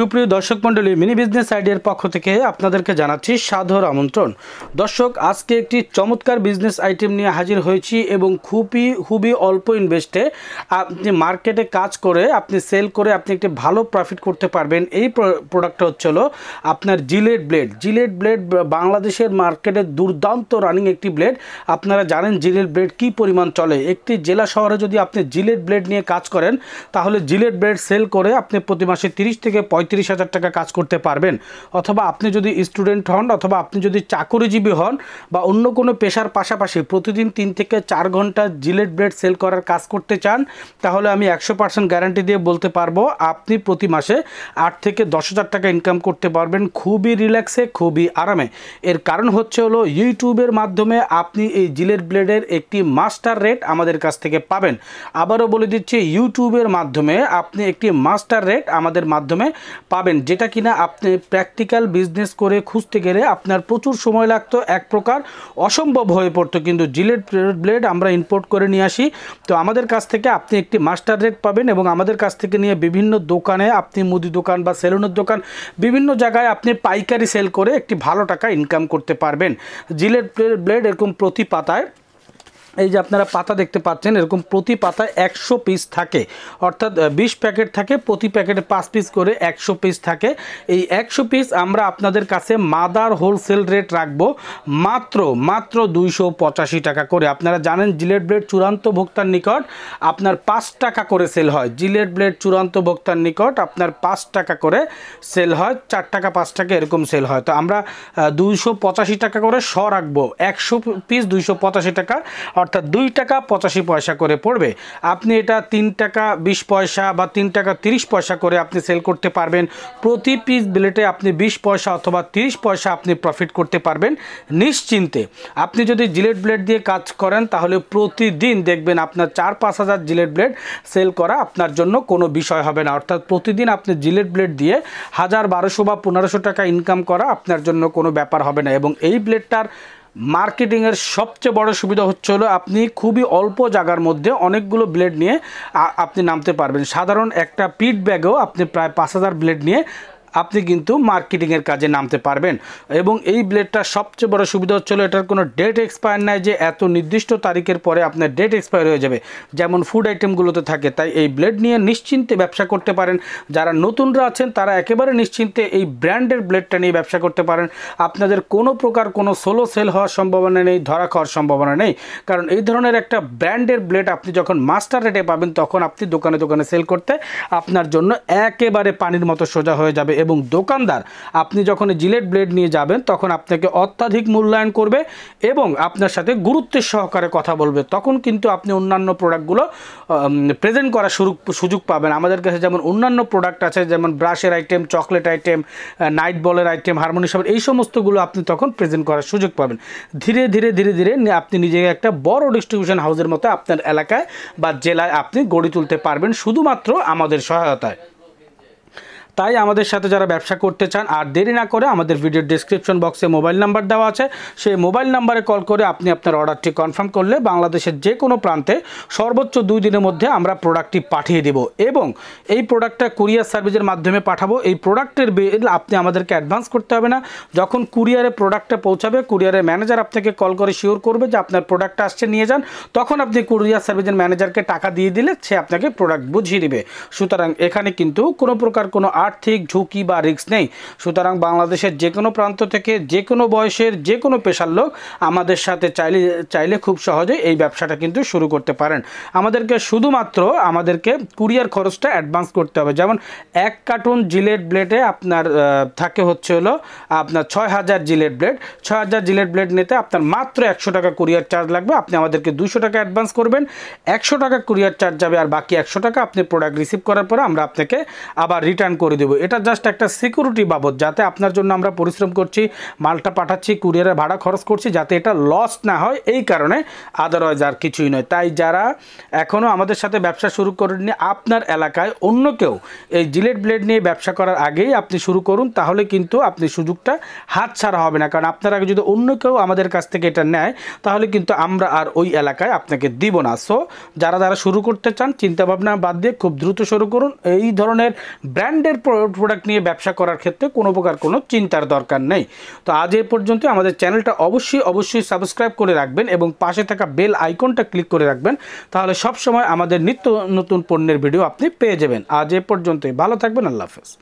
সুপ্রিয় দর্শক মন্ডলী মিনি বিজনেস আইডিয়ার পক্ষ থেকে আপনাদেরকে জানাচ্ছি সাধর আমন্ত্রণ দর্শক আজকে একটি চমৎকার বিজনেস আইটেম নিয়ে হাজির হয়েছি এবং খুবই খুবই অল্প ইনভেস্টে আপনি মার্কেটে কাজ করে আপনি সেল করে আপনি একটি ভালো প্রফিট করতে পারবেন এই প্রোডাক্টটা হচ্ছিল আপনার জিলেট ব্লেড জিলেট ব্লেড বাংলাদেশের মার্কেটে দুর্দান্ত রানিং একটি ব্লেড আপনারা জানেন জিলেট ব্লেড কি পরিমাণ চলে একটি জেলা শহরে যদি আপনি জিলেট ব্লেড নিয়ে কাজ করেন তাহলে জিলেট ব্লেড সেল করে আপনি প্রতি মাসে তিরিশ থেকে পঁয়ত্রিশ পঁয়ত্রিশ হাজার টাকা কাজ করতে পারবেন অথবা আপনি যদি স্টুডেন্ট হন অথবা আপনি যদি চাকরিজীবী হন বা অন্য কোনো পেশার পাশাপাশি প্রতিদিন তিন থেকে চার ঘন্টা জিলেট ব্লেড সেল করার কাজ করতে চান তাহলে আমি একশো পার্সেন্ট গ্যারান্টি দিয়ে বলতে পারবো আপনি প্রতি মাসে আট থেকে দশ হাজার টাকা ইনকাম করতে পারবেন খুবই রিল্যাক্সে খুবই আরামে এর কারণ হচ্ছে হলো ইউটিউবের মাধ্যমে আপনি এই জিলেট ব্লেডের একটি মাস্টার রেট আমাদের কাছ থেকে পাবেন আবারও বলে দিচ্ছি ইউটিউবের মাধ্যমে আপনি একটি মাস্টার রেট আমাদের মাধ্যমে পাবেন যেটা কিনা আপনি প্র্যাকটিক্যাল বিজনেস করে খুঁজতে গেলে আপনার প্রচুর সময় লাগতো এক প্রকার অসম্ভব হয়ে পড়তো কিন্তু জিলেট ব্লেড আমরা ইম্পোর্ট করে নিয়ে আসি তো আমাদের কাছ থেকে আপনি একটি মাস্টার রেট পাবেন এবং আমাদের কাছ থেকে নিয়ে বিভিন্ন দোকানে আপনি মুদি দোকান বা সেলুনের দোকান বিভিন্ন জায়গায় আপনি পাইকারি সেল করে একটি ভালো টাকা ইনকাম করতে পারবেন জিলেট ব্লেড এরকম প্রতি পাতায় এই যে আপনারা পাতা দেখতে পাচ্ছেন এরকম প্রতি পাতায় একশো পিস থাকে অর্থাৎ বিশ প্যাকেট থাকে প্রতি প্যাকেটে পাঁচ পিস করে একশো পিস থাকে এই একশো পিস আমরা আপনাদের কাছে মাদার হোলসেল রেট রাখবো মাত্র মাত্র দুইশো পঁচাশি টাকা করে আপনারা জানেন জিলেট ব্লেড চূড়ান্ত ভোক্তার নিকট আপনার পাঁচ টাকা করে সেল হয় জিলেট ব্লেড চূড়ান্ত ভোক্তার নিকট আপনার পাঁচ টাকা করে সেল হয় চার টাকা পাঁচ টাকা এরকম সেল হয় তো আমরা দুইশো টাকা করে শ রাখবো একশো পিস দুইশো টাকা অর্থাৎ দুই টাকা পঁচাশি পয়সা করে পড়বে আপনি এটা তিন টাকা বিশ পয়সা বা তিন টাকা তিরিশ পয়সা করে আপনি সেল করতে পারবেন প্রতি পিস বিলেটে আপনি বিশ পয়সা অথবা তিরিশ পয়সা আপনি প্রফিট করতে পারবেন নিশ্চিন্তে আপনি যদি জিলেট ব্লেড দিয়ে কাজ করেন তাহলে প্রতিদিন দেখবেন আপনার চার পাঁচ হাজার জিলেট ব্লেড সেল করা আপনার জন্য কোনো বিষয় হবে না অর্থাৎ প্রতিদিন আপনি জিলেট ব্লেড দিয়ে হাজার বারোশো বা পনেরোশো টাকা ইনকাম করা আপনার জন্য কোনো ব্যাপার হবে না এবং এই ব্লেডটার মার্কেটিংয়ের সবচেয়ে বড় সুবিধা হচ্ছে হলো আপনি খুবই অল্প জায়গার মধ্যে অনেকগুলো ব্লেড নিয়ে আপনি নামতে পারবেন সাধারণ একটা পিট ব্যাগেও আপনি প্রায় পাঁচ হাজার ব্লেড নিয়ে আপনি কিন্তু মার্কেটিংয়ের কাজে নামতে পারবেন এবং এই ব্লেডটার সবচেয়ে বড় সুবিধা হচ্ছিলো এটার কোনো ডেট এক্সপায়ার নাই যে এত নির্দিষ্ট তারিখের পরে আপনার ডেট এক্সপায়ার হয়ে যাবে যেমন ফুড আইটেমগুলোতে থাকে তাই এই ব্লেড নিয়ে নিশ্চিন্তে ব্যবসা করতে পারেন যারা নতুনরা আছেন তারা একেবারে নিশ্চিন্তে এই ব্র্যান্ডের ব্লেডটা নিয়ে ব্যবসা করতে পারেন আপনাদের কোনো প্রকার কোনো সোলো সেল হওয়ার সম্ভাবনা নেই ধরা খাওয়ার সম্ভাবনা নেই কারণ এই ধরনের একটা ব্র্যান্ডের ব্লেড আপনি যখন মাস্টার রেটে পাবেন তখন আপনি দোকানে দোকানে সেল করতে আপনার জন্য একেবারে পানির মতো সোজা হয়ে যাবে এবং দোকানদার আপনি যখন জিলেট ব্লেড নিয়ে যাবেন তখন আপনাকে অত্যাধিক মূল্যায়ন করবে এবং আপনার সাথে গুরুত্বের সহকারে কথা বলবে তখন কিন্তু আপনি অন্যান্য প্রোডাক্টগুলো প্রেজেন্ট করার শুরু সুযোগ পাবেন আমাদের কাছে যেমন অন্যান্য প্রোডাক্ট আছে যেমন ব্রাশের আইটেম চকলেট আইটেম নাইট বলের আইটেম হারমোনিয়ামের এই সমস্তগুলো আপনি তখন প্রেজেন্ট করার সুযোগ পাবেন ধীরে ধীরে ধীরে ধীরে আপনি নিজেকে একটা বড় ডিস্ট্রিবিউশন হাউসের মতো আপনার এলাকায় বা জেলায় আপনি গড়ে তুলতে পারবেন শুধুমাত্র আমাদের সহায়তায় তাই আমাদের সাথে যারা ব্যবসা করতে চান আর দেরি না করে আমাদের ভিডিও ডিসক্রিপশন বক্সে মোবাইল নাম্বার দেওয়া আছে সেই মোবাইল নাম্বারে কল করে আপনি আপনার অর্ডারটি কনফার্ম করলে বাংলাদেশের যে কোনো প্রান্তে সর্বোচ্চ দুই দিনের মধ্যে আমরা প্রোডাক্টটি পাঠিয়ে দেব এবং এই প্রোডাক্টটা কুরিয়ার সার্ভিসের মাধ্যমে পাঠাবো এই প্রোডাক্টের বিল আপনি আমাদেরকে অ্যাডভান্স করতে হবে না যখন কুরিয়ারে প্রোডাক্টটা পৌঁছাবে কুরিয়ারের ম্যানেজার আপনাকে কল করে শিওর করবে যে আপনার প্রোডাক্টটা আসছে নিয়ে যান তখন আপনি কুরিয়ার সার্ভিসের ম্যানেজারকে টাকা দিয়ে দিলে সে আপনাকে প্রোডাক্ট বুঝিয়ে দেবে সুতরাং এখানে কিন্তু কোনো প্রকার কোনো আর আর্থিক ঝুঁকি বা রিস্ক নেই সুতরাং বাংলাদেশের যে কোনো প্রান্ত থেকে যে কোনো বয়সের যে কোনো পেশার লোক আমাদের সাথে চাইলে চাইলে খুব সহজে এই ব্যবসাটা কিন্তু শুরু করতে পারেন আমাদেরকে শুধুমাত্র আমাদেরকে কুরিয়ার খরচটা অ্যাডভান্স করতে হবে যেমন এক কার্টুন জিলেট ব্লেডে আপনার থাকে হচ্ছে হলো আপনার ছয় হাজার জিলেট ব্লেড ছয় হাজার জিলেট ব্লেড নিতে আপনার মাত্র একশো টাকা কুরিয়ার চার্জ লাগবে আপনি আমাদেরকে দুশো টাকা অ্যাডভান্স করবেন একশো টাকা কুরিয়ার চার্জ যাবে আর বাকি একশো টাকা আপনি প্রোডাক্ট রিসিভ করার পরে আমরা আপনাকে আবার রিটার্ন করে দেবো এটা জাস্ট একটা সিকিউরিটি বাবদ যাতে আপনার জন্য আমরা পরিশ্রম করছি মালটা পাঠাচ্ছি কুরিয়ারে ভাড়া খরচ করছি যাতে এটা লস না হয় এই কারণে আদারওয়াইজ আর কিছুই নয় তাই যারা এখনও আমাদের সাথে ব্যবসা শুরু করেননি আপনার এলাকায় অন্য কেউ এই জিলেট ব্লেড নিয়ে ব্যবসা করার আগেই আপনি শুরু করুন তাহলে কিন্তু আপনি সুযোগটা হাত ছাড়া হবে না কারণ আপনার আগে যদি অন্য কেউ আমাদের কাছ থেকে এটা নেয় তাহলে কিন্তু আমরা আর ওই এলাকায় আপনাকে দিব না সো যারা যারা শুরু করতে চান চিন্তাভাবনা বাদ দিয়ে খুব দ্রুত শুরু করুন এই ধরনের ব্র্যান্ডের প্রোডাক্ট নিয়ে ব্যবসা করার ক্ষেত্রে কোনো প্রকার কোনো চিন্তার দরকার নেই তো আজ এ পর্যন্ত আমাদের চ্যানেলটা অবশ্যই অবশ্যই সাবস্ক্রাইব করে রাখবেন এবং পাশে থাকা বেল আইকনটা ক্লিক করে রাখবেন তাহলে সব সময় আমাদের নিত্য নতুন পণ্যের ভিডিও আপনি পেয়ে যাবেন আজ এ পর্যন্তই ভালো থাকবেন আল্লাহ হাফেজ